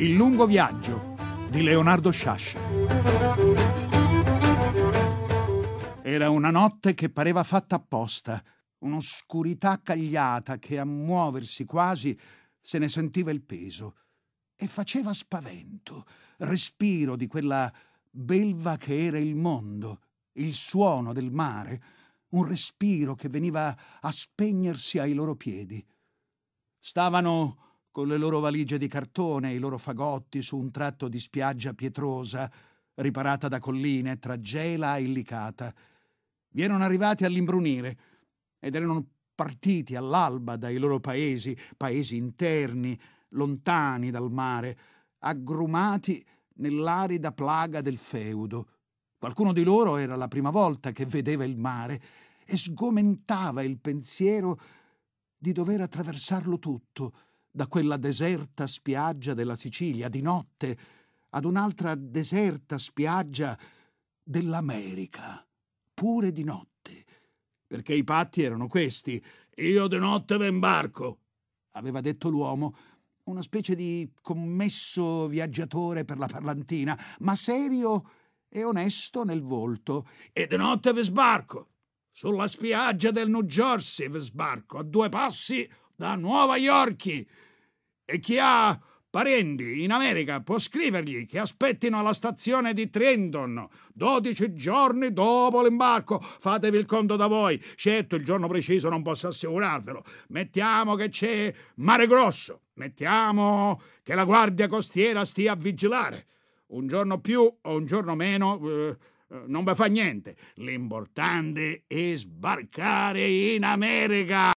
Il lungo viaggio di Leonardo Sciascia. Era una notte che pareva fatta apposta, un'oscurità cagliata che a muoversi quasi se ne sentiva il peso e faceva spavento, respiro di quella belva che era il mondo, il suono del mare, un respiro che veniva a spegnersi ai loro piedi. Stavano con le loro valigie di cartone e i loro fagotti su un tratto di spiaggia pietrosa, riparata da colline tra gela e licata. Vi erano arrivati all'imbrunire ed erano partiti all'alba dai loro paesi, paesi interni, lontani dal mare, aggrumati nell'arida plaga del feudo. Qualcuno di loro era la prima volta che vedeva il mare e sgomentava il pensiero di dover attraversarlo tutto da quella deserta spiaggia della Sicilia di notte ad un'altra deserta spiaggia dell'America, pure di notte, perché i patti erano questi. Io di notte ve imbarco, aveva detto l'uomo, una specie di commesso viaggiatore per la parlantina, ma serio e onesto nel volto. E di notte ve sbarco. Sulla spiaggia del New Jersey ve sbarco, a due passi da Nuova York e chi ha parenti in America può scrivergli che aspettino alla stazione di Trenton 12 giorni dopo l'imbarco. Fatevi il conto da voi. Certo, il giorno preciso non posso assicurarvelo. Mettiamo che c'è mare grosso. Mettiamo che la guardia costiera stia a vigilare. Un giorno più o un giorno meno eh, eh non mi fa niente. L'importante è sbarcare in America.